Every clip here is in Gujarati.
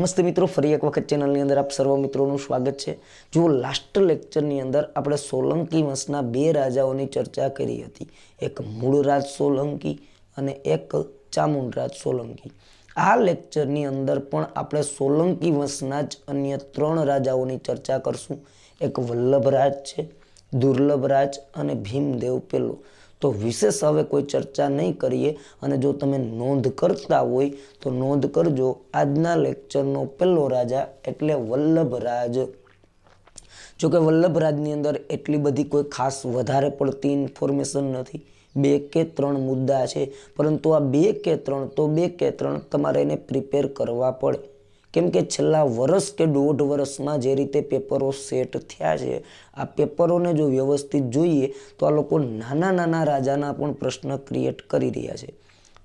નમસ્તે મિત્રો ફરી એક વખત ચેનલની અંદર આપ સર્વ મિત્રોનું સ્વાગત છે જુઓ લાસ્ટ લેક્ચરની અંદર આપણે સોલંકી વંશના બે રાજાઓની ચર્ચા કરી હતી એક મૂળ રાજ સોલંકી અને એક ચામુંડરાજ સોલંકી આ લેક્ચરની અંદર પણ આપણે સોલંકી વંશના જ અન્ય ત્રણ રાજાઓની ચર્ચા કરશું એક વલ્લભરાજ છે દુર્લભરાજ અને ભીમદેવ પેલો તો વિશેષ હવે કોઈ ચર્ચા નહીં કરીએ અને જો તમે નોંધ કરતા હોય તો નોંધ કરજો આજના લેક્ચરનો પહેલો રાજા એટલે વલ્લભરાજ જો કે વલ્લભરાજની અંદર એટલી બધી કોઈ ખાસ વધારે પડતી ઇન્ફોર્મેશન નથી બે કે ત્રણ મુદ્દા છે પરંતુ આ બે કે ત્રણ તો બે કે ત્રણ તમારે એને પ્રિપેર કરવા પડે કેમ કે છેલ્લા વરસ કે દોઢ વરસમાં જે રીતે પેપરો સેટ થયા છે આ પેપરોને જો વ્યવસ્થિત જોઈએ તો આ લોકો નાના નાના રાજાના પણ પ્રશ્ન ક્રિએટ કરી રહ્યા છે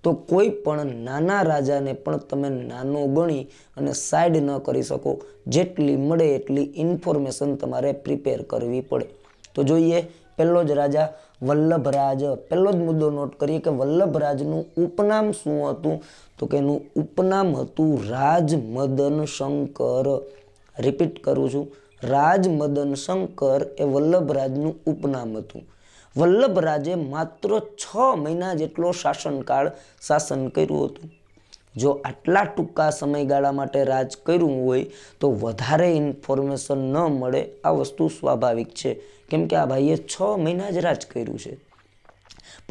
તો કોઈ પણ નાના રાજાને પણ તમે નાનો ગણી અને સાઈડ ન કરી શકો જેટલી મળે એટલી ઇન્ફોર્મેશન તમારે પ્રિપેર કરવી પડે તો જોઈએ પહેલો જ રાજા વલ્લભરાજ પહેલો જ મુદ્દો નોટ કરીએ કે વલ્લભરાજનું ઉપનામ શું હતું તો કે એનું ઉપનામ હતું રાજમદન શંકર રિપીટ કરું છું રાજમદન શંકર એ વલ્લભરાજનું ઉપનામ હતું વલ્લભરાજે માત્ર છ મહિના જેટલો શાસનકાળ શાસન કર્યું હતું જો આટલા ટૂંકા સમયગાળા માટે રાજ કર્યું હોય તો વધારે ઇન્ફોર્મેશન ન મળે આ વસ્તુ સ્વાભાવિક છે કેમ કે આ ભાઈએ છ મહિના જ રાજ કર્યું છે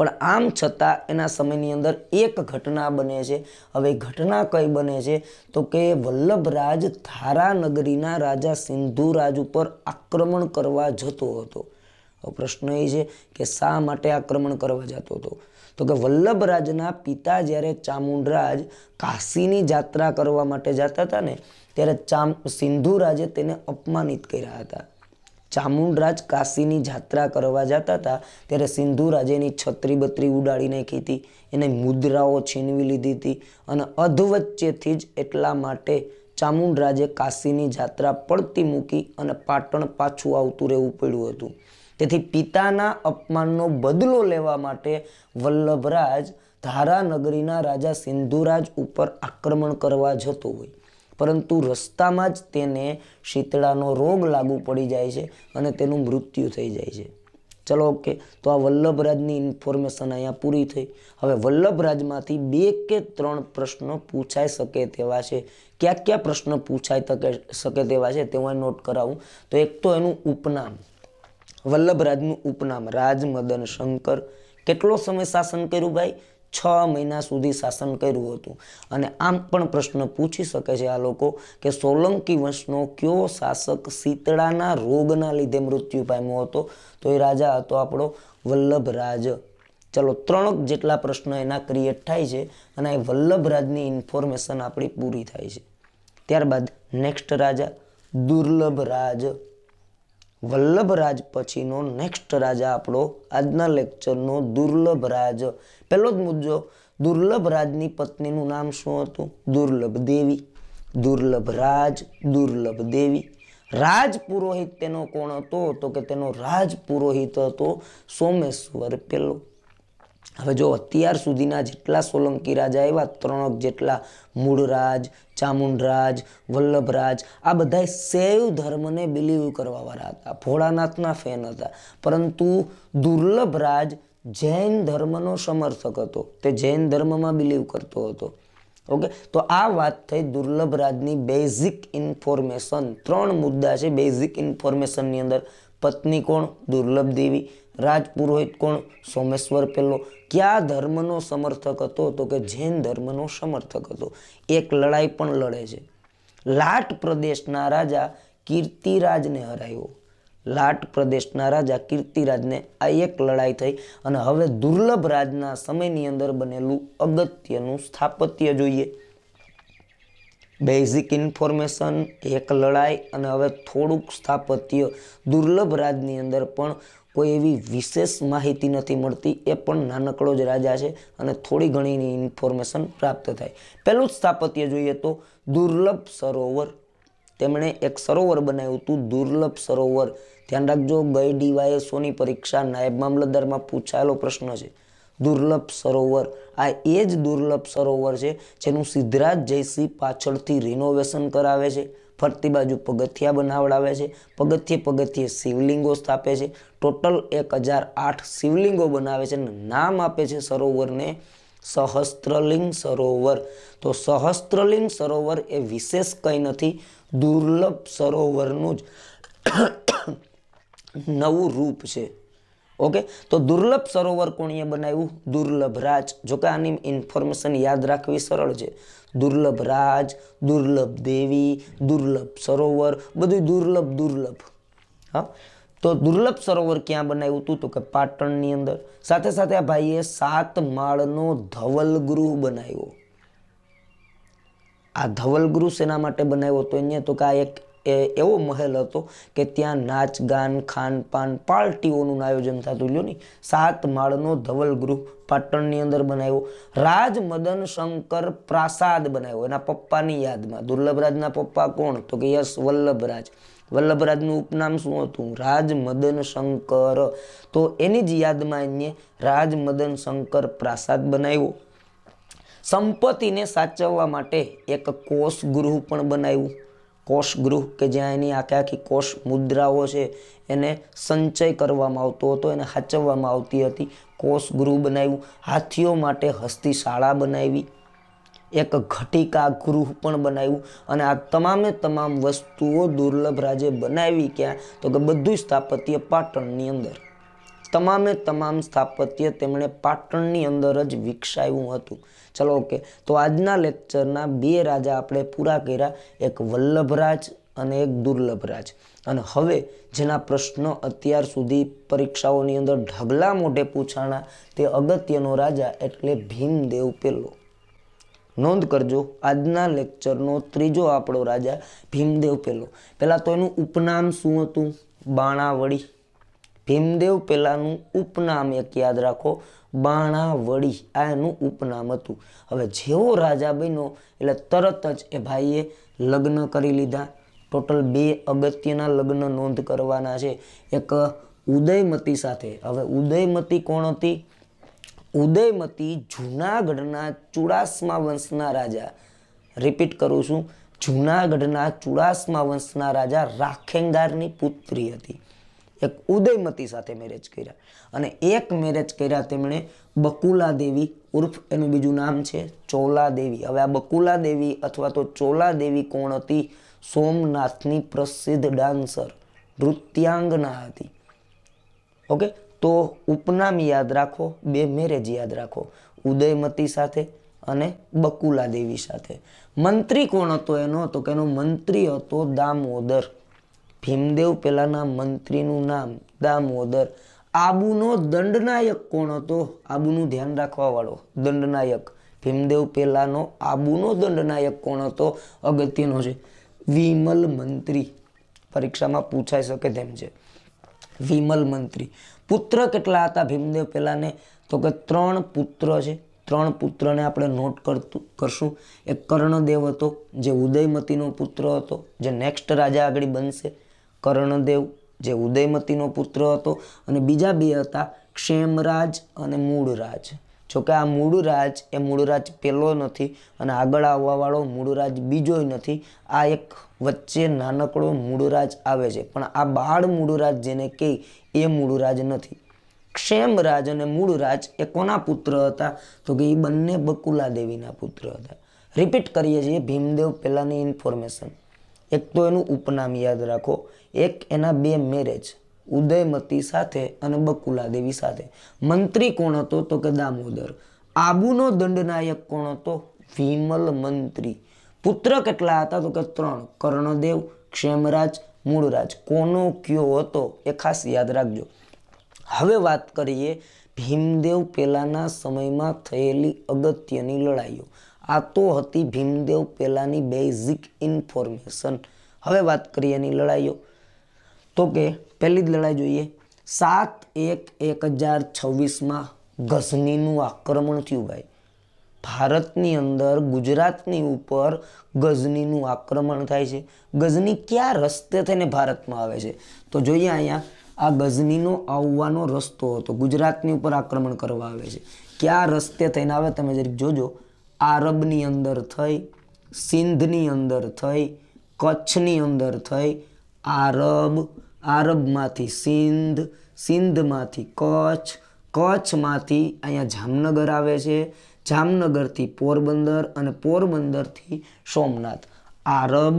પણ આમ છતાં એના સમયની અંદર એક ઘટના બને છે હવે ઘટના કઈ બને છે તો કે વલ્લભરાજ ધારાનગરીના રાજા સિંધુરાજ ઉપર આક્રમણ કરવા જતો હતો પ્રશ્ન એ છે કે શા માટે આક્રમણ કરવા જતો હતો તો કે વલ્લભરાજના પિતા જ્યારે ચામુંડરાજ કાશીની જાત્રા કરવા માટે જતા હતા ને ત્યારે ચામ સિંધુરાજે તેને અપમાનિત કર્યા હતા ચામુંડરાજ કાશીની જાત્રા કરવા જતા હતા ત્યારે સિંધુ રાજેની છત્રી બત્રી ઉડાડી નાખી હતી એને મુદ્રાઓ છીનવી લીધી હતી અને અધવચ્ચેથી જ એટલા માટે ચામુંડરાજે કાશીની જાત્રા પડતી મૂકી અને પાટણ પાછું આવતું રહેવું પડ્યું હતું તેથી પિતાના અપમાનનો બદલો લેવા માટે વલ્લભરાજ ધારાનગરીના રાજા સિંધુરાજ ઉપર આક્રમણ કરવા જતો હોય પરંતુ રસ્તામાં જ તેને શીતળાનો રોગ લાગુ પડી જાય છે અને તેનું મૃત્યુ થઈ જાય છે ચલો ઓકે તો આ વલ્લભરાજની ઇન્ફોર્મેશન અહીંયા પૂરી થઈ હવે વલ્લભરાજમાંથી બે કે ત્રણ પ્રશ્નો પૂછાઈ શકે તેવા છે કયા કયા પ્રશ્નો પૂછાઈ શકે તેવા છે તે હું નોટ કરાવું તો એક તો એનું ઉપનામ વલ્લભરાજનું ઉપનામ રાજ મદન શંકર કેટલો સમય શાસન કર્યું ભાઈ છ મહિના સુધી શાસન કર્યું હતું અને આમ પણ પ્રશ્ન પૂછી શકે છે આ લોકો કે સોલંકી વંશનો કયો શાસક શીતળાના રોગના લીધે મૃત્યુ પામ્યો હતો તો એ રાજા હતો આપણો વલ્લભરાજ ચલો ત્રણ જેટલા પ્રશ્ન એના ક્રિએટ થાય છે અને એ વલ્લભરાજની ઇન્ફોર્મેશન આપણી પૂરી થાય છે ત્યારબાદ નેક્સ્ટ રાજા દુર્લભરાજ વલ્લભરાજ પછીનો નેક્સ્ટ રાજા આપણો આજના લેક્ચરનો દુર્લભરાજ પહેલો જ મુદ્દો દુર્લભ રાજની પત્નીનું નામ શું હતું દુર્લભ દેવી દુર્લભ રાજ દુર્લભ દેવી રાજ પુરોહિત તેનો કોણ હતો તો કે તેનો રાજ પુરોહિત હતો સોમેશ્વર પેલો હવે જો અત્યાર સુધીના જેટલા સોલંકી રાજા એવા ત્રણ જેટલા મૂળરાજ ચામુંડરાજ વલ્લભરાજ આ બધા શૈવ ધર્મને બિલીવ કરવાવાળા હતા ભોળાનાથના ફેન હતા પરંતુ દુર્લભરાજ જૈન ધર્મનો સમર્થક હતો તે જૈન ધર્મમાં બિલીવ કરતો હતો ઓકે તો આ વાત થઈ દુર્લભ રાજની બેઝિક ઇન્ફોર્મેશન ત્રણ મુદ્દા છે બેઝિક ઇન્ફોર્મેશનની અંદર પત્ની કોણ દુર્લભ દેવી રાજપુરોહિત કોણ સોમેશ્વર પેલો કયા ધર્મનો સમર્થક હતો તો કે જૈન ધર્મનો સમર્થક હતો એક લડાઈ પણ લડે છે લાટ પ્રદેશના રાજા કીર્તિરાજને હરાયો લાટ પ્રદેશના રાજા કીર્તિરાજને આ એક લડાઈ થઈ અને હવે દુર્લભ રાજના સમયની અંદર બનેલું અગત્યનું સ્થાપત્ય જોઈએ બેઝિક ઇન્ફોર્મેશન એક લડાઈ અને હવે થોડુંક સ્થાપત્ય દુર્લભ રાજની અંદર પણ કોઈ એવી વિશેષ માહિતી નથી મળતી એ પણ નાનકડો જ રાજા છે અને થોડી ઘણી ઇન્ફોર્મેશન પ્રાપ્ત થાય પહેલું જ સ્થાપત્ય જોઈએ તો દુર્લભ સરોવર તેમણે એક સરોવર બનાવ્યું હતું દુર્લભ સરોવર ધ્યાન રાખજો ગઈ ડીવાયએસઓની પરીક્ષા નાયબ મામલતદારમાં પૂછાયેલો પ્રશ્ન છે દુર્લભ સરોવર આ એ જ દુર્લભ સરોવર છે જેનું સિદ્ધરાજ જયસિંહ પાછળથી રિનોવેશન કરાવે છે ફરતી બાજુ પગથિયા બનાવડાવે છે પગથિયે પગથિયે શિવલિંગો સ્થાપે છે ટોટલ એક હજાર આઠ શિવલિંગો બનાવે છે અને નામ આપે છે સરોવરને સહસ્ત્રલિંગ સરોવર તો સહસ્ત્રલિંગ સરોવર એ વિશેષ કંઈ નથી દુર્લભ સરોવરનું જ નવું રૂપ છે ઓકે તો દુર્લભ સરોવર કોણીએ બનાવ્યું દુર્લભ રાજ જો કે આની ઇન્ફોર્મેશન યાદ રાખવી સરળ છે દુર્લભ રાજ દુર્લભ દેવી દુર્લભ સરોવર બધું દુર્લભ દુર્લભ હા તો દુર્લભ સરોવર ક્યાં બનાવ્યું હતું તો કે પાટણની અંદર સાથે સાથે આ ભાઈએ સાત માળનો ધવલગૃહ બનાવ્યો આ ધવલગૃહ શેના માટે બનાવ્યો હતો અહીંયા તો કે આ એક એ એવો મહેલ હતો કે ત્યાં નાચ ગાન ખાનપાન પાર્ટીઓનું આયોજન થતું લ્યો નહીં સાત માળનો ધવલ ગૃહ પાટણની અંદર બનાવ્યો રાજમદન શંકર પ્રાસાદ બનાવ્યો એના પપ્પાની યાદમાં દુર્લભરાજના પપ્પા કોણ તો કે યશ વલ્લભરાજ વલ્લભરાજનું ઉપનામ શું હતું રાજમદન શંકર તો એની જ યાદમાં એને રાજમદન શંકર પ્રાસાદ બનાવ્યો સંપત્તિને સાચવવા માટે એક કોષ ગૃહ પણ બનાવ્યું કોષગૃહ કે જ્યાં એની આખે આખી કોષ મુદ્રાઓ છે એને સંચય કરવામાં આવતો હતો એને સાચવવામાં આવતી હતી કોષગૃહ બનાવ્યું હાથીઓ માટે હસ્તી શાળા બનાવી એક ઘટિકા ગૃહ પણ બનાવ્યું અને આ તમામે તમામ વસ્તુઓ દુર્લભ રાજે બનાવી ક્યાં તો કે બધું સ્થાપત્ય પાટણની અંદર તમામે તમામ સ્થાપત્ય તેમણે પાટણની અંદર જ વિકસાવ્યું હતું ચલો ઓકે તો આજના લેક્ચરના બે રાજા આપણે પૂરા કર્યા એક વલ્લભરાજ અને એક દુર્લભરાજ અને હવે જેના પ્રશ્નો અત્યાર સુધી પરીક્ષાઓની અંદર ઢગલા મોઢે પૂછાણા તે અગત્યનો રાજા એટલે ભીમદેવ પેલો નોંધ કરજો આજના લેક્ચરનો ત્રીજો આપણો રાજા ભીમદેવ પેલો પહેલાં તો એનું ઉપનામ શું હતું બાણાવળી ભીમદેવ પહેલાંનું ઉપનામ એક યાદ રાખો બાણાવળી આ એનું ઉપનામ હતું હવે જેવો રાજા બન્યો એટલે તરત જ એ ભાઈએ લગ્ન કરી લીધા ટોટલ બે અગત્યના લગ્ન નોંધ કરવાના છે એક ઉદયમતી સાથે હવે ઉદયમતી કોણ હતી ઉદયમતી જૂનાગઢના ચુડાસમા વંશના રાજા રિપીટ કરું છું જૂનાગઢના ચુડાસમા વંશના રાજા રાખેંગારની પુત્રી હતી એક ઉદયમતી સાથે મેરેજ કર્યા અને એક મેરેજ કર્યા તેમણે બકુલા દેવી ઉર્ફ એનું બીજું નામ છે ચોલા દેવી હવે આ બકુલા દેવી અથવા તો ચોલા દેવી કોણ હતી સોમનાથની પ્રસિદ્ધ ડાન્સર નૃત્યાંગના હતી ઓકે તો ઉપનામ યાદ રાખો બે મેરેજ યાદ રાખો ઉદયમતી સાથે અને બકુલા દેવી સાથે મંત્રી કોણ હતો એનો તો કે એનો મંત્રી હતો દામોદર ભીમદેવ પહેલાંના મંત્રીનું નામ દામોદર આબુનો દંડનાયક કોણ હતો આબુનું ધ્યાન રાખવાવાળો દંડનાયક ભીમદેવ પહેલાંનો આબુનો દંડનાયક કોણ હતો અગત્યનો છે વિમલ મંત્રી પરીક્ષામાં પૂછાઈ શકે તેમ છે વિમલ મંત્રી પુત્ર કેટલા હતા ભીમદેવ પહેલાંને તો કે ત્રણ પુત્ર છે ત્રણ પુત્રને આપણે નોટ કરતું કરશું એક કર્ણદેવ હતો જે ઉદયમતીનો પુત્ર હતો જે નેક્સ્ટ રાજા આગળ બનશે કર્ણદેવ જે ઉદયમતીનો પુત્ર હતો અને બીજા બે હતા ક્ષેમરાજ અને મૂળરાજ જોકે આ મૂળરાજ એ મૂળરાજ પહેલો નથી અને આગળ આવવાવાળો મૂળરાજ બીજો નથી આ એક વચ્ચે નાનકડો મૂળરાજ આવે છે પણ આ બાળ મૂળરાજ જેને કહી એ મૂળરાજ નથી ક્ષેમરાજ અને મૂળરાજ એ કોના પુત્ર હતા તો કે એ બંને બકુલા દેવીના પુત્ર હતા રિપીટ કરીએ છીએ ભીમદેવ પહેલાંની ઇન્ફોર્મેશન એક તો એનું ઉપનામ યાદ રાખો એક એના બે મેરેજ ઉદયમતી સાથે અને બકુલા દેવી સાથે મંત્રી કોણ હતો તો કે દામોદર આબુનો દંડનાયક કોણ હતો વિમલ મંત્રી પુત્ર કેટલા હતા તો કે ત્રણ કર્ણદેવ ક્ષેમરાજ મૂળરાજ કોનો કયો હતો એ ખાસ યાદ રાખજો હવે વાત કરીએ ભીમદેવ પહેલાંના સમયમાં થયેલી અગત્યની લડાઈઓ આ તો હતી ભીમદેવ પહેલાંની બેઝિક ઇન્ફોર્મેશન હવે વાત કરીએ એની લડાઈઓ તો કે પહેલી જ લડાઈ જોઈએ સાત એક એક હજાર છવ્વીસમાં ગઝનીનું આક્રમણ થયું ભાઈ ભારતની અંદર ગુજરાતની ઉપર ગઝનીનું આક્રમણ થાય છે ગઝની કયા રસ્તે થઈને ભારતમાં આવે છે તો જોઈએ અહીંયા આ ગઝનીનો આવવાનો રસ્તો હતો ગુજરાતની ઉપર આક્રમણ કરવા આવે છે કયા રસ્તે થઈને આવે તમે જરીક જોજો આરબની અંદર થઈ સિંધની અંદર થઈ કચ્છની અંદર થઈ આરબ આરબમાંથી સિંધ સિંધમાંથી કચ્છ કચ્છમાંથી અહીંયા જામનગર આવે છે જામનગરથી પોરબંદર અને પોરબંદરથી સોમનાથ આરબ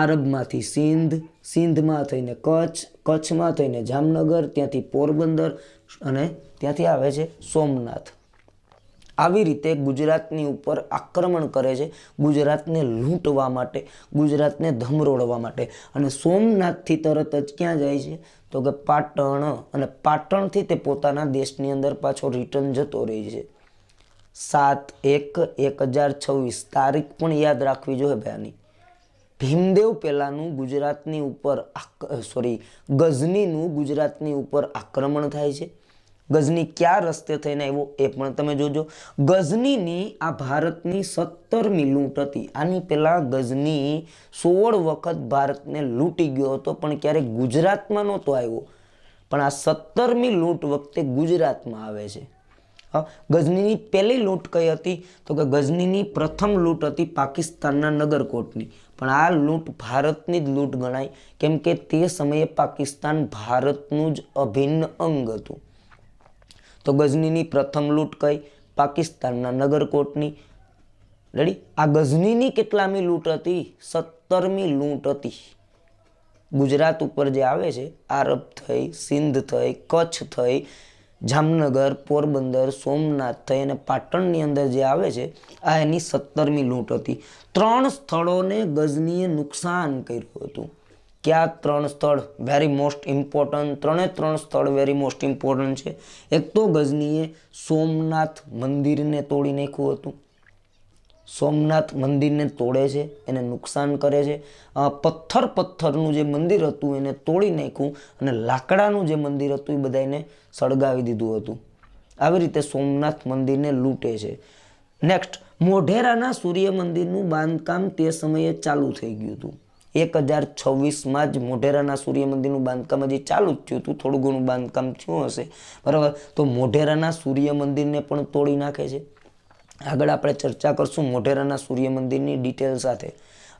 આરબમાંથી સિંધ સિંધમાં થઈને કચ્છ કચ્છમાં થઈને જામનગર ત્યાંથી પોરબંદર અને ત્યાંથી આવે છે સોમનાથ આવી રીતે ગુજરાતની ઉપર આક્રમણ કરે છે ગુજરાતને લૂંટવા માટે ગુજરાતને ધમરોડવા માટે અને સોમનાથથી તરત જ ક્યાં જાય છે તો કે પાટણ અને પાટણથી તે પોતાના દેશની અંદર પાછો રિટર્ન જતો રહે છે સાત એક એક હજાર છવ્વીસ તારીખ પણ યાદ રાખવી જોઈએ ભાઈ ભીમદેવ પહેલાંનું ગુજરાતની ઉપર સોરી ગઝનીનું ગુજરાતની ઉપર આક્રમણ થાય છે ગઝની ક્યાં રસ્તે થઈને આવ્યો એ પણ તમે જોજો ગઝનીની આ ભારતની સત્તરમી લૂંટ હતી આની પહેલાં ગઝની સોળ વખત ભારતને લૂંટી ગયો હતો પણ ક્યારેક ગુજરાતમાં નહોતો આવ્યો પણ આ સત્તરમી લૂંટ વખતે ગુજરાતમાં આવે છે હા ગઝનીની પહેલી લૂંટ કઈ હતી તો કે ગઝનીની પ્રથમ લૂંટ હતી પાકિસ્તાનના નગરકોટની પણ આ લૂંટ ભારતની જ લૂંટ ગણાય કેમ કે તે સમયે પાકિસ્તાન ભારતનું જ અભિન્ન અંગ હતું તો ગઝનીની પ્રથમ લૂંટ કઈ પાકિસ્તાનના નગરકોટની રેડી આ ગઝનીની કેટલામી લૂંટ હતી સત્તરમી લૂંટ હતી ગુજરાત ઉપર જે આવે છે આરબ થઈ સિંધ થઈ કચ્છ થઈ જામનગર પોરબંદર સોમનાથ થઈ અને પાટણની અંદર જે આવે છે આ એની સત્તરમી લૂંટ હતી ત્રણ સ્થળોને ગઝનીએ નુકસાન કર્યું હતું કયા ત્રણ સ્થળ વેરી મોસ્ટ ઇમ્પોર્ટન્ટ ત્રણે ત્રણ સ્થળ વેરી મોસ્ટ ઇમ્પોર્ટન્ટ છે એક તો ગઝનીએ સોમનાથ મંદિરને તોડી નાખ્યું હતું સોમનાથ મંદિરને તોડે છે એને નુકસાન કરે છે પથ્થર પથ્થરનું જે મંદિર હતું એને તોડી નાખ્યું અને લાકડાનું જે મંદિર હતું એ બધા એને સળગાવી દીધું હતું આવી રીતે સોમનાથ મંદિરને લૂંટે છે નેક્સ્ટ મોઢેરાના સૂર્ય મંદિરનું બાંધકામ તે સમયે ચાલુ થઈ ગયું હતું એક હજાર છવ્વીસમાં જ મોઢેરાના સૂર્ય મંદિરનું બાંધકામ હજી ચાલુ જ થયું હતું થોડું ઘણું બાંધકામ થયું હશે બરાબર તો મોઢેરાના સૂર્ય મંદિરને પણ તોડી નાખે છે આગળ આપણે ચર્ચા કરશું મોઢેરાના સૂર્ય મંદિરની ડિટેલ સાથે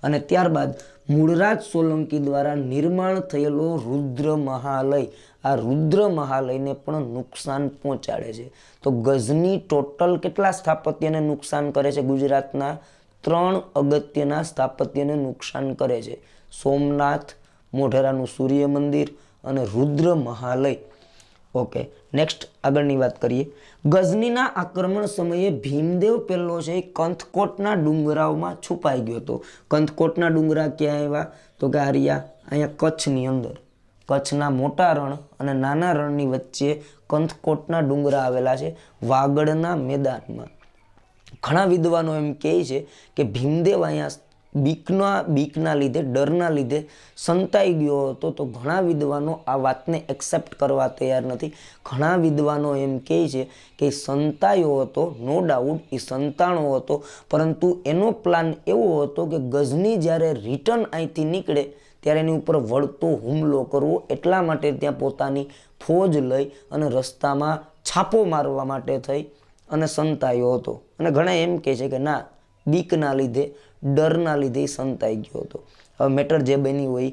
અને ત્યારબાદ મૂળરાજ સોલંકી દ્વારા નિર્માણ થયેલો રુદ્ર મહાલય આ રુદ્ર મહાલયને પણ નુકસાન પહોંચાડે છે તો ગઝની ટોટલ કેટલા સ્થાપત્યને નુકસાન કરે છે ગુજરાતના ત્રણ અગત્યના સ્થાપત્યને નુકસાન કરે છે સોમનાથ મોઢેરાનું સૂર્ય મંદિર અને રુદ્ર મહાલય ઓકે નેક્સ્ટ આગળની વાત કરીએ ગઝનીના આક્રમણ સમયે ભીમદેવ પહેલો છે એ કંથકોટના ડુંગરાઓમાં છુપાઈ ગયો હતો કંથકોટના ડુંગરા ક્યાં આવ્યા તો કે હરિયા અહીંયા કચ્છની અંદર કચ્છના મોટા રણ અને નાના રણની વચ્ચે કંથકોટના ડુંગરા આવેલા છે વાગડના મેદાનમાં ઘણા વિદ્વાનો એમ કહે છે કે ભીમદેવ અહીંયા બીકના બીકના લીધે ડરના લીધે સંતાઈ ગયો હતો તો ઘણા વિદ્વાનો આ વાતને એક્સેપ્ટ કરવા તૈયાર નથી ઘણા વિદ્વાનો એમ કહે છે કે સંતાયો હતો નો ડાઉટ એ સંતાણો હતો પરંતુ એનો પ્લાન એવો હતો કે ગઝની જ્યારે રિટર્ન અહીંથી નીકળે ત્યારે એની ઉપર વળતો હુમલો કરવો એટલા માટે ત્યાં પોતાની ફોજ લઈ અને રસ્તામાં છાપો મારવા માટે થઈ અને સંતાયો હતો અને ઘણા એમ કહે છે કે ના બીકના લીધે ડરના લીધે સંતાઈ ગયો હતો હવે મેટર જે બની હોય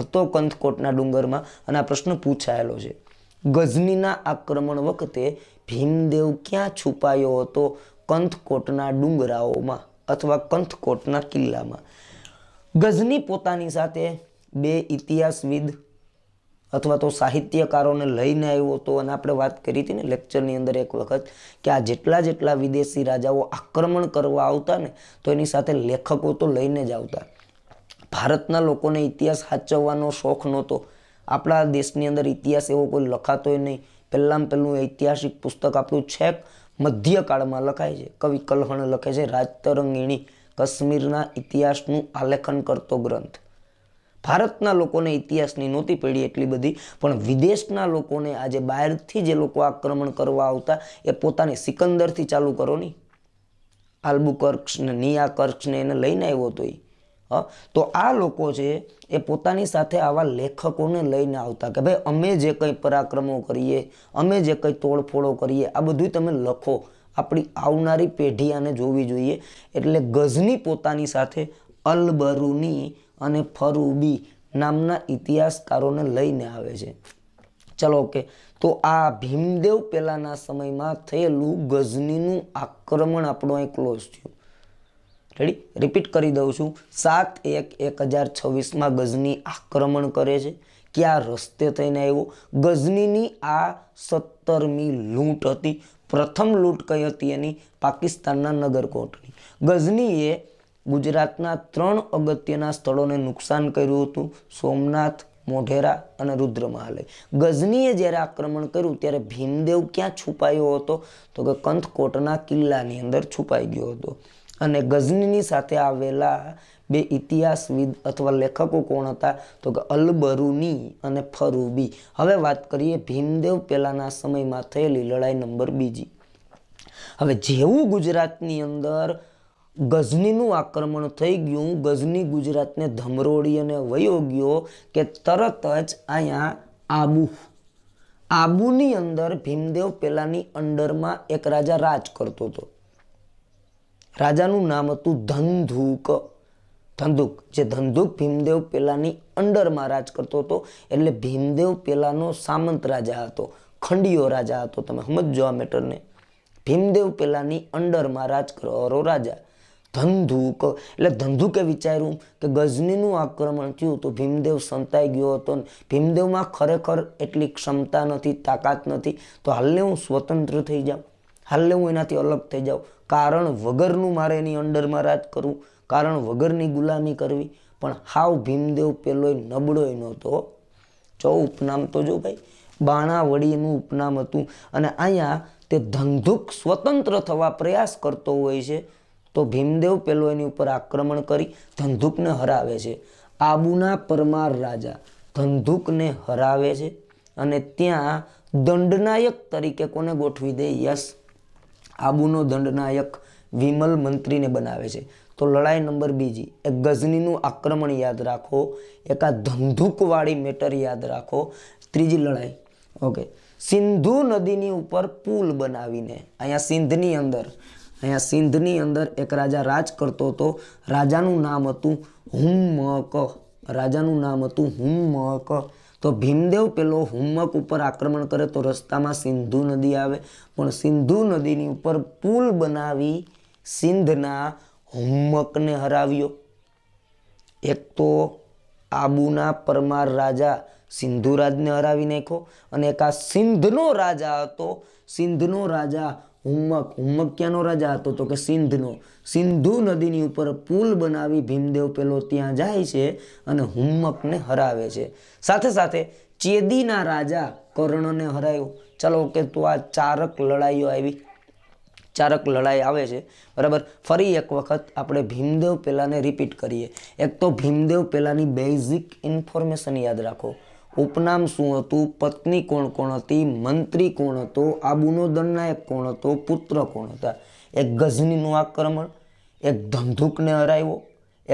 હતો કંથકોટના ડુંગરમાં અને આ પ્રશ્ન પૂછાયેલો છે ગઝનીના આક્રમણ વખતે ભીમદેવ ક્યાં છુપાયો હતો કંથકોટના ડુંગરાઓમાં અથવા કંથકોટના કિલ્લામાં ગઝની પોતાની સાથે બે ઇતિહાસવિદ અથવા તો સાહિત્યકારોને લઈને આવ્યો હતો અને આપણે વાત કરી હતી ને લેક્ચરની અંદર એક વખત કે આ જેટલા જેટલા વિદેશી રાજાઓ આક્રમણ કરવા આવતા ને તો એની સાથે લેખકો તો લઈને જ આવતા ભારતના લોકોને ઇતિહાસ સાચવવાનો શોખ નહોતો આપણા દેશની અંદર ઇતિહાસ એવો કોઈ લખાતોય નહીં પહેલાંમાં પહેલું ઐતિહાસિક પુસ્તક આપણું છેક મધ્યકાળમાં લખાય છે કવિ કલહણ લખે છે રાજતરંગીણી કાશ્મીરના ઇતિહાસનું આલેખન કરતો ગ્રંથ ભારતના લોકોને ઇતિહાસની નહોતી પડી એટલી બધી પણ વિદેશના લોકોને આજે બહારથી જે લોકો આક્રમણ કરવા આવતા એ પોતાની સિકંદરથી ચાલુ કરો નહીં નિયા નિયાકર્ક્સને એને લઈને આવ્યો હતો એ તો આ લોકો છે એ પોતાની સાથે આવા લેખકોને લઈને આવતા કે ભાઈ અમે જે કંઈ પરાક્રમો કરીએ અમે જે કંઈ તોડફોડો કરીએ આ બધું તમે લખો આપણી આવનારી પેઢી આને જોવી જોઈએ એટલે ગઝની પોતાની સાથે અલબરુની અને ફરુબી નામના ઇતિહાસકારોને લઈને આવે છે ચલો ઓકે તો આ ભીમદેવ પહેલાંના સમયમાં થયેલું ગઝનીનું આક્રમણ આપણું અહીં ક્લોઝ થયું રેડી રિપીટ કરી દઉં છું સાત એક એક હજાર છવ્વીસમાં ગઝની આક્રમણ કરે છે ક્યાં રસ્તે થઈને આવ્યો ગઝનીની આ સત્તરમી લૂંટ હતી પ્રથમ લૂંટ કઈ હતી એની પાકિસ્તાનના નગરકોટની ગઝનીએ ગુજરાતના ત્રણ અગત્યના સ્થળોને નુકસાન કર્યું હતું સોમનાથ મોઢેરા અને રુદ્ર મહાલય ગઝનીએ જ્યારે આક્રમણ કર્યું ત્યારે ભીમદેવ ક્યાં છુપાયો હતો તો કે કંથકોટના કિલ્લાની અંદર છુપાઈ ગયો હતો અને ગઝનીની સાથે આવેલા બે ઇતિહાસવિદ અથવા લેખકો કોણ હતા તો કે અલબરુની અને ફરુબી હવે વાત કરીએ ભીમદેવ પહેલાંના સમયમાં થયેલી લડાઈ નંબર બીજી હવે જેવું ગુજરાતની અંદર ગઝનીનું આક્રમણ થઈ ગયું ગઝની ગુજરાતને ધમરોડી અને વયો ગયો કે તરત જ અહીંયા આબુ આબુની અંદર ભીમદેવ પેલાની અંડરમાં એક રાજા રાજ કરતો હતો રાજાનું નામ હતું ધંધુક ધંધુક જે ધંધુક ભીમદેવ પેલાની અંડરમાં રાજ કરતો હતો એટલે ભીમદેવ પેલાનો સામંત રાજા હતો ખંડિયો રાજા હતો તમે સમજો આ મેટરને ભીમદેવ પેલાની અંડરમાં રાજ કરવાવાળો રાજા ધંધુક એટલે ધંધુકે વિચાર્યું કે ગઝનીનું આક્રમણ થયું તો ભીમદેવ સંતાઈ ગયો હતો ભીમદેવમાં ખરેખર એટલી ક્ષમતા નથી તાકાત નથી તો હાલને હું સ્વતંત્ર થઈ જાઉં હાલને હું એનાથી અલગ થઈ જાઉં કારણ વગરનું મારે એની અંડરમાં રાજ કરવું કારણ વગરની ગુલામી કરવી પણ હાવ ભીમદેવ પેલો નબળોય નહોતો ચો ઉપનામ તો જો ભાઈ બાણાવળીનું ઉપનામ હતું અને અહીંયા તે ધંધુક સ્વતંત્ર થવા પ્રયાસ કરતો હોય છે તો ભીમદેવ પેલો એની ઉપર આક્રમણ કરી ધંધુકને હરાવે છે આબુના પરમાર રાજા ધંધુકને હરાવે છે અને ત્યાં દંડનાયક તરીકે કોને ગોઠવી દે યસ આબુનો દંડનાયક વિમલ મંત્રીને બનાવે છે તો લડાઈ નંબર બીજી એ ગઝનીનું આક્રમણ યાદ રાખો એક આ ધંધુકવાળી મેટર યાદ રાખો ત્રીજી લડાઈ ઓકે સિંધુ નદીની ઉપર પુલ બનાવીને અહીંયા સિંધની અંદર અહીંયા સિંધની અંદર એક રાજા રાજ કરતો હતો રાજાનું નામ હતું હુમક રાજાનું નામ હતું હુમક તો ભીમદેવ પેલો હુમક ઉપર આક્રમણ કરે તો રસ્તામાં સિંધુ નદી આવે પણ સિંધુ નદીની ઉપર પુલ બનાવી સિંધના હુમકને હરાવ્યો એક તો આબુના પરમાર રાજા સિંધુ રાજને હરાવી નાખ્યો અને એક આ સિંધનો રાજા હતો સિંધનો રાજા હુમ્મક હુમ્મક ક્યાંનો રાજા હતો તો કે સિંધનો સિંધુ નદીની ઉપર પુલ બનાવી ભીમદેવ પેલો ત્યાં જાય છે અને હુમ્મકને હરાવે છે સાથે સાથે ચેદીના રાજા કર્ણને હરાયો ચાલો કે તો આ ચારક લડાઈઓ આવી ચારક લડાઈ આવે છે બરાબર ફરી એક વખત આપણે ભીમદેવ પહેલાંને રિપીટ કરીએ એક તો ભીમદેવ પહેલાંની બેઝિક ઇન્ફોર્મેશન યાદ રાખો ઉપનામ શું હતું પત્ની કોણ કોણ હતી મંત્રી કોણ હતો આબુનો દંડનાયક કોણ હતો પુત્ર કોણ હતા એક ગઝનીનું આક્રમણ એક ધંધુકને હરાવ્યો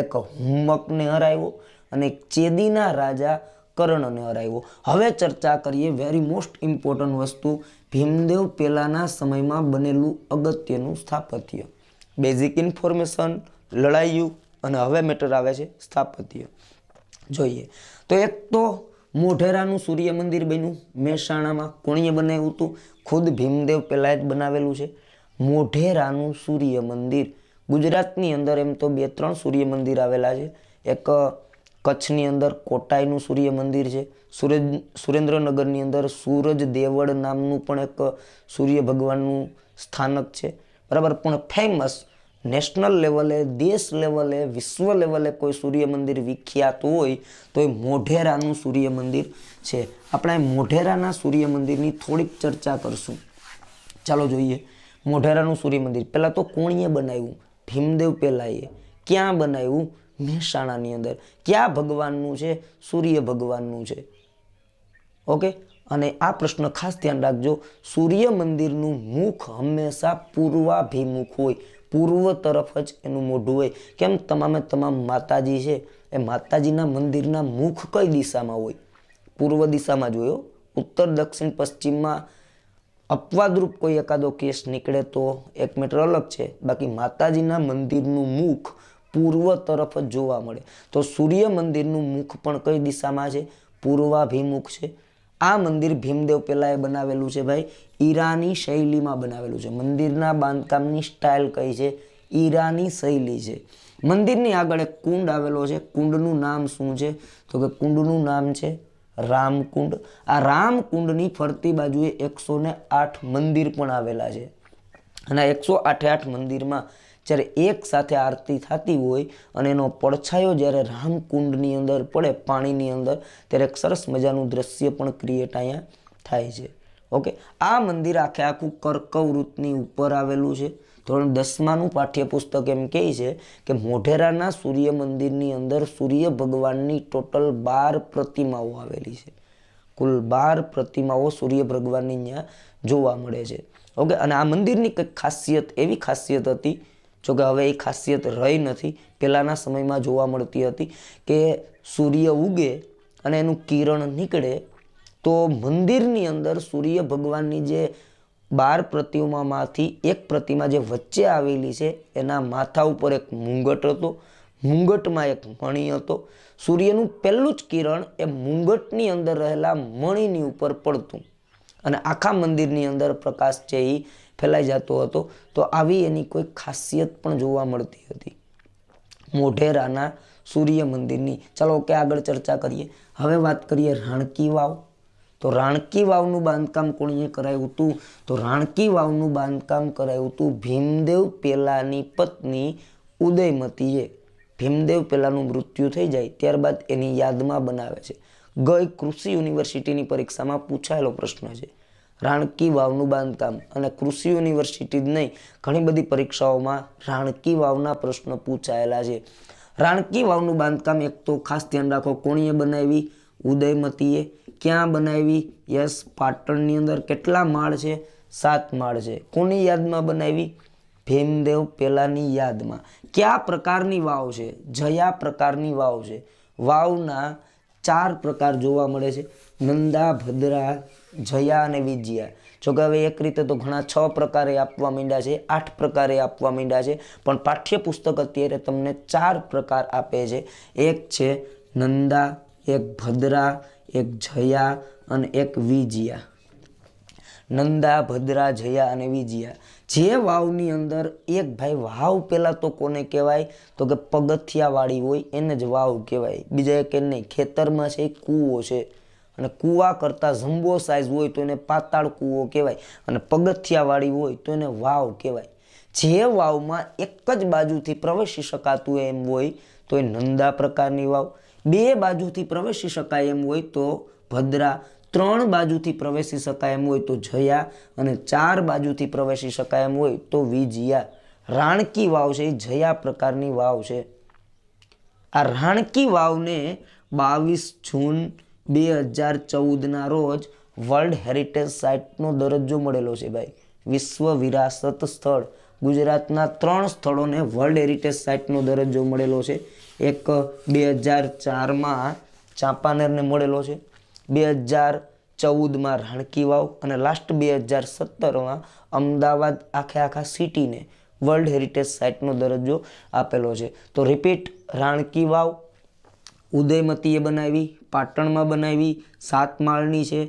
એક હુમકને હરાવ્યો અને એક ચેદીના રાજા કર્ણને હરાવ્યો હવે ચર્ચા કરીએ વેરી મોસ્ટ ઇમ્પોર્ટન્ટ વસ્તુ ભીમદેવ પહેલાંના સમયમાં બનેલું અગત્યનું સ્થાપત્ય બેઝિક ઇન્ફોર્મેશન લડાયું અને હવે મેટર આવે છે સ્થાપત્ય જોઈએ તો એક તો મોઢેરાનું સૂર્ય મંદિર બન્યું મહેસાણામાં કોણીએ બનાવ્યું હતું ખુદ ભીમદેવ પહેલાં જ બનાવેલું છે મોઢેરાનું સૂર્ય મંદિર ગુજરાતની અંદર એમ તો બે ત્રણ સૂર્ય મંદિર આવેલા છે એક કચ્છની અંદર કોટાઈનું સૂર્ય મંદિર છે સુરજ સુરેન્દ્રનગરની અંદર સૂરજ દેવળ નામનું પણ એક સૂર્ય ભગવાનનું સ્થાનક છે બરાબર પણ ફેમસ નેશનલ લેવલે દેશ લેવલે વિશ્વ લેવલે કોઈ સૂર્ય મંદિર વિખ્યાત હોય તો એ મોઢેરાનું સૂર્ય મંદિર છે આપણે મોઢેરાના સૂર્ય મંદિરની થોડીક ચર્ચા કરશું ચાલો જોઈએ મોઢેરાનું સૂર્ય મંદિર પહેલાં તો કોણીએ બનાવ્યું ભીમદેવ પહેલાંએ ક્યાં બનાવ્યું મહેસાણાની અંદર ક્યાં ભગવાનનું છે સૂર્ય ભગવાનનું છે ઓકે અને આ પ્રશ્ન ખાસ ધ્યાન રાખજો સૂર્ય મંદિરનું મુખ હંમેશા પૂર્વાભિમુખ હોય પૂર્વ તરફ જ એનું મોઢું હોય કેમ તમામે તમામ માતાજી છે એ માતાજીના મંદિરના મુખ કઈ દિશામાં હોય પૂર્વ દિશામાં જોયો ઉત્તર દક્ષિણ પશ્ચિમમાં અપવાદરૂપ કોઈ એકાદો કેસ નીકળે તો એક મીટર અલગ છે બાકી માતાજીના મંદિરનું મુખ પૂર્વ તરફ જ જોવા મળે તો સૂર્ય મંદિરનું મુખ પણ કઈ દિશામાં છે પૂર્વાભિમુખ છે આ મંદિર ભીમદેવ પહેલાંએ બનાવેલું છે ભાઈ ઈરાની શૈલીમાં બનાવેલું છે મંદિરના બાંધકામની સ્ટાઇલ કઈ છે ઈરાની શૈલી છે મંદિરની આગળ એક કુંડ આવેલો છે કુંડનું નામ શું છે તો કે કુંડનું નામ છે રામકુંડ આ રામકુંડની ફરતી બાજુએ એકસો આઠ મંદિર પણ આવેલા છે અને એકસો આઠે આઠ મંદિરમાં જ્યારે એક સાથે આરતી થતી હોય અને એનો પડછાયો જ્યારે રામકુંડની અંદર પડે પાણીની અંદર ત્યારે એક સરસ મજાનું દ્રશ્ય પણ ક્રિએટ અહીંયા થાય છે ઓકે આ મંદિર આખે આખું કર્કવૃતની ઉપર આવેલું છે ધોરણ દસમાનું પાઠ્યપુસ્તક એમ કહે છે કે મોઢેરાના સૂર્ય મંદિરની અંદર સૂર્ય ભગવાનની ટોટલ બાર પ્રતિમાઓ આવેલી છે કુલ બાર પ્રતિમાઓ સૂર્ય ભગવાનની ત્યાં જોવા મળે છે ઓકે અને આ મંદિરની કંઈક ખાસિયત એવી ખાસિયત હતી જો કે હવે એ ખાસિયત રહી નથી પહેલાંના સમયમાં જોવા મળતી હતી કે સૂર્ય ઉગે અને એનું કિરણ નીકળે તો મંદિરની અંદર સૂર્ય ભગવાનની જે બાર પ્રતિમામાંથી એક પ્રતિમા જે વચ્ચે આવેલી છે એના માથા ઉપર એક મુંગટ હતો મુંગટમાં એક મણી હતો સૂર્યનું પહેલું જ કિરણ એ મુંગટની અંદર રહેલા મણીની ઉપર પડતું અને આખા મંદિરની અંદર પ્રકાશ છે એ ફેલાઈ જતો હતો તો આવી એની કોઈ ખાસિયત પણ જોવા મળતી હતી મોઢેરાના સૂર્ય મંદિરની ચાલો કે આગળ ચર્ચા કરીએ હવે વાત કરીએ રાણકી વાવ તો રાણકી વાવનું બાંધકામ કોણીએ કરાયું હતું તો રાણકી વાવનું બાંધકામ કરાયું હતું ભીમદેવ પેલાની પત્ની ઉદયમતીએ ભીમદેવ પેલાનું મૃત્યુ થઈ જાય ત્યારબાદ એની યાદમાં બનાવે છે ગઈ કૃષિ યુનિવર્સિટીની પરીક્ષામાં પૂછાયેલો પ્રશ્ન છે રાણકી વાવનું બાંધકામ અને કૃષિ યુનિવર્સિટી જ નહીં ઘણી બધી પરીક્ષાઓમાં રાણકી વાવના પ્રશ્નો પૂછાયેલા છે રાણકી વાવનું બાંધકામ એક તો ખાસ ધ્યાન રાખો કોણીએ બનાવી ઉદયમતીએ ક્યાં બનાવી યસ પાટણની અંદર કેટલા માળ છે સાત માળ છે કોની યાદમાં બનાવી ભીમદેવ પહેલાંની યાદમાં કયા પ્રકારની વાવ છે જયા પ્રકારની વાવ છે વાવના ચાર પ્રકાર જોવા મળે છે નંદા ભદ્રા જયા અને વિજયા જોકે હવે એક રીતે તો ઘણા છ પ્રકારે આપવા માંડ્યા છે આઠ પ્રકારે આપવા માંડ્યા છે પણ પાઠ્યપુસ્તક અત્યારે તમને ચાર પ્રકાર આપે છે એક છે નંદા એક ભદ્રા એક જયા અને એક વિજયા નંદા ભદ્રા જયા અને વિજયા જે વાવની અંદર એક ભાઈ વાવ પહેલાં તો કોને કહેવાય તો કે પગથિયાવાળી હોય એને જ વાવ કહેવાય બીજા એક નહીં ખેતરમાં છે કૂવો છે અને કૂવા કરતાં ઝંબો સાઇઝ હોય તો એને પાતાળ કૂવો કહેવાય અને પગથિયાવાળી હોય તો એને વાવ કહેવાય જે વાવમાં એક જ બાજુથી પ્રવેશી શકાતું એમ હોય તો એ નંદા પ્રકારની વાવ બે બાજુથી પ્રવેશી શકાય એમ હોય તો ભદ્રા ત્રણ બાજુથી પ્રવેશી શકાય એમ હોય તો જયા અને ચાર બાજુથી પ્રવેશી શકાય એમ હોય તો વિજયા રાણકી વાવ છે એ જયા પ્રકારની વાવ છે આ રાણકી વાવને બાવીસ જૂન બે હજાર ચૌદના રોજ વર્લ્ડ હેરિટેજ સાઇટનો દરજ્જો મળેલો છે ભાઈ વિશ્વ વિરાસત સ્થળ ગુજરાતના ત્રણ સ્થળોને વર્લ્ડ હેરિટેજ સાઇટનો દરજ્જો મળેલો છે એક બે હજાર ચારમાં ચાંપાનેરને મળેલો છે બે હજાર ચૌદમાં રાણકી વાવ અને લાસ્ટ બે હજાર સત્તરમાં અમદાવાદ આખે આખા સિટીને વર્લ્ડ હેરિટેજ સાઇટનો દરજ્જો આપેલો છે તો રિપીટ રાણકી વાવ ઉદયમતીએ બનાવી પાટણમાં બનાવી સાત માળની છે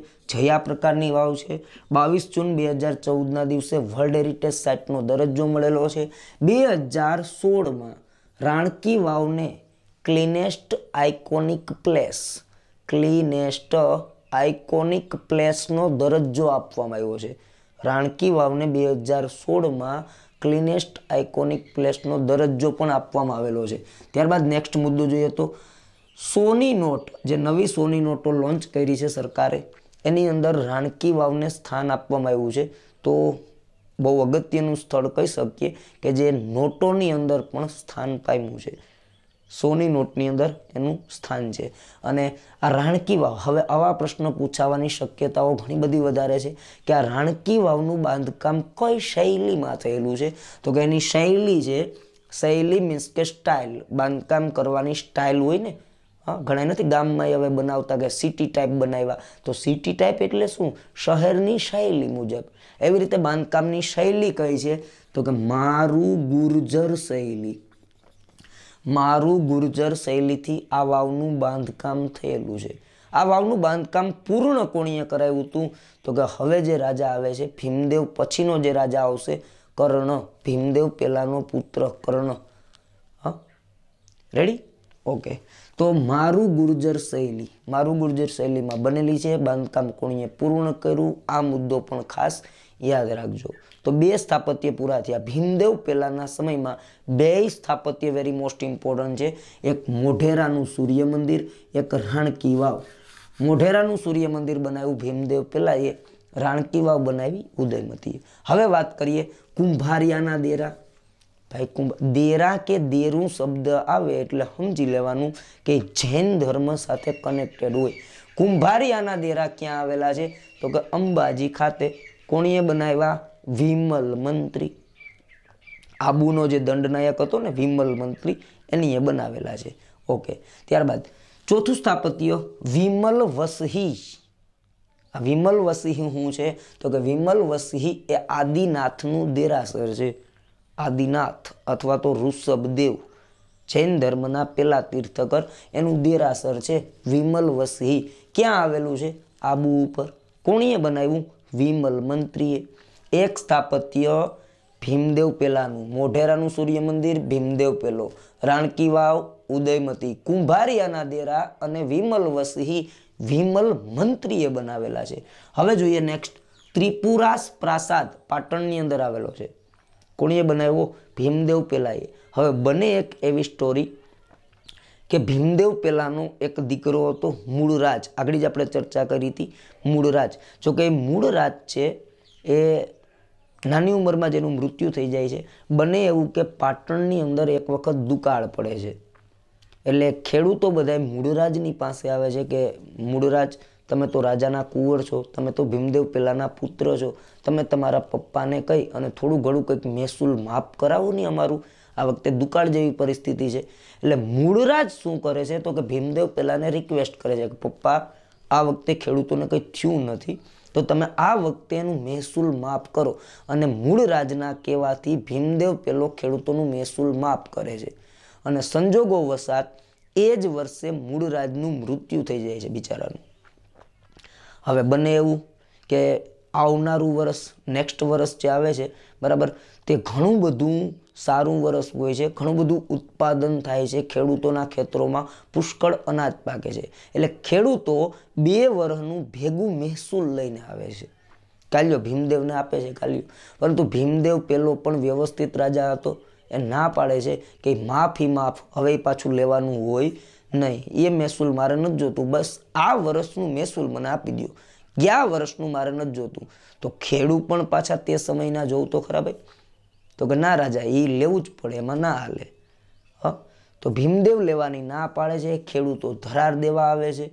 જયા પ્રકારની વાવ છે બાવીસ જૂન બે હજાર ચૌદના દિવસે વર્લ્ડ હેરિટેજ સાઇટનો દરજ્જો મળેલો છે બે હજાર સોળમાં રાણકી વાવને cleanest iconic place cleanest iconic પ્લેસનો દરજ્જો આપવામાં આવ્યો છે રાણકી વાવને બે હજાર સોળમાં ક્લીનેસ્ટ આઇકોનિક પ્લેસનો દરજ્જો પણ આપવામાં આવેલો છે ત્યારબાદ નેક્સ્ટ મુદ્દો જોઈએ તો સોની નોટ જે નવી સોની નોટો લોન્ચ કરી છે સરકારે એની અંદર રાણકી વાવને સ્થાન આપવામાં આવ્યું છે તો બહુ અગત્યનું સ્થળ કહી શકીએ કે જે નોટોની અંદર પણ સ્થાન પામ્યું છે સોની નોટની અંદર એનું સ્થાન છે અને આ રાણકી વાવ હવે આવા પ્રશ્ન પૂછાવાની શક્યતાઓ ઘણી બધી વધારે છે કે આ રાણકી વાવનું બાંધકામ કઈ શૈલીમાં થયેલું છે તો કે એની શૈલી છે શૈલી મીન્સ કે સ્ટાઇલ બાંધકામ કરવાની સ્ટાઇલ હોય ને હા ઘણા નથી ગામમાં હવે બનાવતા કે સિટી ટાઈપ બનાવ્યા તો સિટી ટાઈપ એટલે શું શહેરની શૈલી મુજબ એવી રીતે બાંધકામની શૈલી કઈ છે તો કે મારું ગુર્જર શૈલી મારું ગુર્જર શૈલીથી આ વાવનું બાંધકામ થયેલું છે આ વાવનું બાંધકામ પૂર્ણ કોણીએ કરાવ્યું હતું તો કે હવે જે રાજા આવે છે ભીમદેવ પછીનો જે રાજા આવશે કર્ણ ભીમદેવ પહેલાંનો પુત્ર કર્ણ હા રેડી ઓકે તો મારું ગુર્જર શૈલી મારું ગુર્જર શૈલીમાં બનેલી છે બાંધકામ કોણીએ પૂર્ણ કર્યું આ મુદ્દો પણ ખાસ યાદ રાખજો તો બે સ્થાપત્ય પૂરા થયા ભીમદેવ પહેલાંના સમયમાં બે સ્થાપત્ય વેરી મોસ્ટ ઇમ્પોર્ટન્ટ છે એક મોઢેરાનું સૂર્ય મંદિર એક રાણકી વાવ મોઢેરાનું સૂર્ય મંદિર બનાવ્યું ભીમદેવ પહેલાં એ રાણકી વાવ બનાવી ઉદયમતી હવે વાત કરીએ કુંભારિયાના દેરા કુંભ દેરા કે દેરું શબ્દ આવે એટલે સમજી લેવાનું કે જૈન ધર્મ સાથે કનેક્ટેડ હોય કુંભારિયાના દેરા ક્યાં આવેલા છે તો કે અંબાજી ખાતે કોણીએ બનાવ્યા વિમલ મંત્રી આબુનો જે દંડનાયક હતો ને વિમલ મંત્રી એની એ બનાવેલા છે ઓકે ત્યારબાદ ચોથું સ્થાપત્ય વિમલ વસહી વિમલ વસીહ શું છે તો કે વિમલ વસહી એ આદિનાથનું દેરાસર છે આદિનાથ અથવા તો ઋષભદેવ જૈન ધર્મના પેલા તીર્થકર એનું દેરાસર છે વિમલ વસી ક્યાં આવેલું છે આબુ ઉપર કોણીએ બનાવ્યું વિમલ મંત્રીએ એક સ્થાપત્ય ભીમદેવ પેલાનું મોઢેરાનું સૂર્ય મંદિર ભીમદેવ પહેલો રાણકી વાવ ઉદયમતી કુંભારિયાના દેરા અને વિમલ વસી વિમલ મંત્રીએ બનાવેલા છે હવે જોઈએ નેક્સ્ટ ત્રિપુરાસ પ્રાસાદ પાટણની અંદર આવેલો છે કોણીએ બનાવ્યો ભીમદેવ પેલાએ હવે બને એક એવી સ્ટોરી કે ભીમદેવ પહેલાંનો એક દીકરો હતો મૂળરાજ આગળ જ આપણે ચર્ચા કરી હતી મૂળરાજ જોકે એ મૂળરાજ છે એ નાની ઉંમરમાં જેનું મૃત્યુ થઈ જાય છે બને એવું કે પાટણની અંદર એક વખત દુકાળ પડે છે એટલે ખેડૂતો બધા મૂળરાજની પાસે આવે છે કે મૂળરાજ તમે તો રાજાના કુંવર છો તમે તો ભીમદેવ પેલાના પુત્ર છો તમે તમારા પપ્પાને કહી અને થોડું ઘણું કંઈક મહેસૂલ માફ કરાવો નહીં અમારું આ વખતે દુકાળ જેવી પરિસ્થિતિ છે એટલે મૂળરાજ શું કરે છે તો કે ભીમદેવ પેલાને રિક્વેસ્ટ કરે છે કે પપ્પા આ વખતે ખેડૂતોને કંઈ થયું નથી તો તમે આ વખતે એનું મહેસૂલ માફ કરો અને મૂળરાજના કહેવાથી ભીમદેવ પેલો ખેડૂતોનું મહેસૂલ માફ કરે છે અને સંજોગો વસાત એ જ વર્ષે મૂળરાજનું મૃત્યુ થઈ જાય છે બિચારાનું હવે બને એવું કે આવનારું વરસ નેક્સ્ટ વરસ જે આવે છે બરાબર તે ઘણું બધું સારું વરસ હોય છે ઘણું બધું ઉત્પાદન થાય છે ખેડૂતોના ખેતરોમાં પુષ્કળ અનાજ પાકે છે એટલે ખેડૂતો બે વર્ષનું ભેગું મહેસૂલ લઈને આવે છે કાલ્યો ભીમદેવને આપે છે કાલ્યો પરંતુ ભીમદેવ પહેલો પણ વ્યવસ્થિત રાજા હતો એ ના પાડે છે કે માફી માફ હવે પાછું લેવાનું હોય નહીં એ મહેસૂલ મારે નથી જોતું બસ આ વર્ષનું મહેસૂલ મને આપી દો ક્યાં વર્ષનું મારે નથી જોતું તો ખેડૂત પણ પાછા તે સમયના જોવું તો ખરા ભાઈ તો કે ના રાજા એ લેવું જ પડે એમાં ના હાલે હ તો ભીમદેવ લેવાની ના પાડે છે ખેડૂતો ધરાર દેવા આવે છે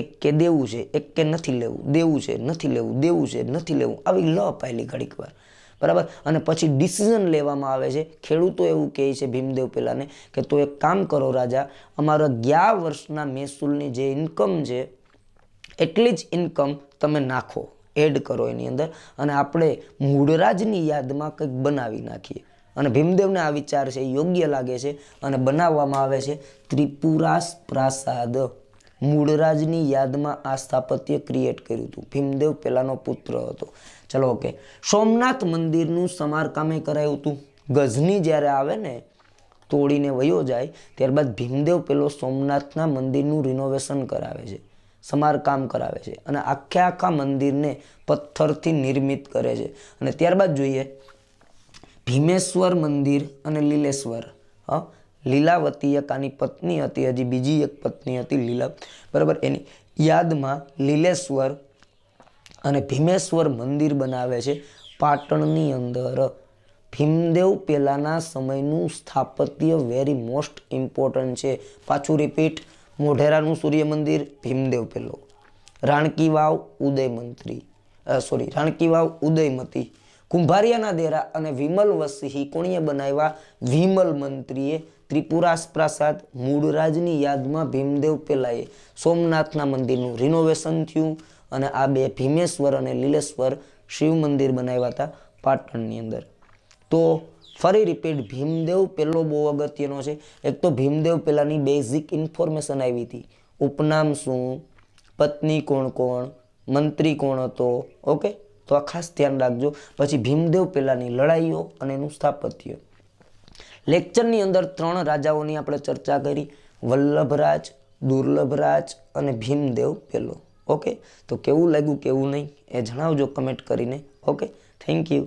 એક કે દેવું છે એક કે નથી લેવું દેવું છે નથી લેવું દેવું છે નથી લેવું આવી લ પાયેલી ઘડીક વાર બરાબર અને પછી ડિસિઝન લેવામાં આવે છે ખેડૂતો એવું કહે છે ભીમદેવ પેલાને કે તો એક કામ કરો રાજા અમારા ગયા વર્ષના મહેસૂલની જે ઇન્કમ છે એટલી જ ઇન્કમ તમે નાખો એડ કરો એની અંદર અને આપણે મૂળરાજની યાદમાં કંઈક બનાવી નાખીએ અને ભીમદેવને આ વિચાર છે યોગ્ય લાગે છે અને બનાવવામાં આવે છે ત્રિપુરાસ પ્રાસાદ મૂળરાજની યાદમાં આ સ્થાપત્ય ક્રિએટ કર્યું હતું ભીમદેવ પહેલાંનો પુત્ર હતો ચલો ઓકે સોમનાથ મંદિરનું સમારકામે કરાયું હતું ગઝની જ્યારે આવે ને તોડીને વયો જાય ત્યારબાદ ભીમદેવ પેલો સોમનાથના મંદિરનું રિનોવેશન કરાવે છે સમારકામ કરાવે છે અને આખે આખા મંદિરને પથ્થરથી નિર્મિત કરે છે અને ત્યારબાદ જોઈએ ભીમેશ્વર મંદિર અને લીલેશ્વર હ લીલાવતી એક આની પત્ની હતી હજી બીજી એક પત્ની હતી લીલા બરાબર એની યાદમાં લીલેશ્વર અને ભીમેશ્વર મંદિર બનાવે છે પાટણની અંદર ભીમદેવ પહેલાંના સમયનું સ્થાપત્ય વેરી મોસ્ટ ઇમ્પોર્ટન્ટ છે પાછું રિપીટ મોઢેરાનું સૂર્ય મંદિર ભીમદેવ પેલો રાણકી વાવ ઉદયમંત્રી સોરી રાણકી વાવ ઉદયમતી કુંભારિયાના દેરા અને વિમલ વસીહી કોણીએ બનાવ્યા વિમલ મંત્રીએ ત્રિપુરાસ પ્રસાદ મૂળરાજની યાદમાં ભીમદેવ પેલાએ સોમનાથના મંદિરનું રિનોવેશન થયું અને આ બે ભીમેશ્વર અને લીલેશ્વર શિવ મંદિર બનાવ્યા હતા પાટણની અંદર તો ફરી રિપીટ ભીમદેવ પહેલો બહુ અગત્યનો છે એક તો ભીમદેવ પહેલાંની બેઝિક ઇન્ફોર્મેશન આવી હતી ઉપનામ શું પત્ની કોણ કોણ મંત્રી કોણ હતો ઓકે તો આ ખાસ ધ્યાન રાખજો પછી ભીમદેવ પહેલાંની લડાઈઓ અને એનું સ્થાપત્ય લેક્ચરની અંદર ત્રણ રાજાઓની આપણે ચર્ચા કરી વલ્લભરાજ દુર્લભરાજ અને ભીમદેવ પહેલો ઓકે તો કેવું લાગ્યું કેવું નહીં એ જણાવજો કમેન્ટ કરીને ઓકે થેન્ક યુ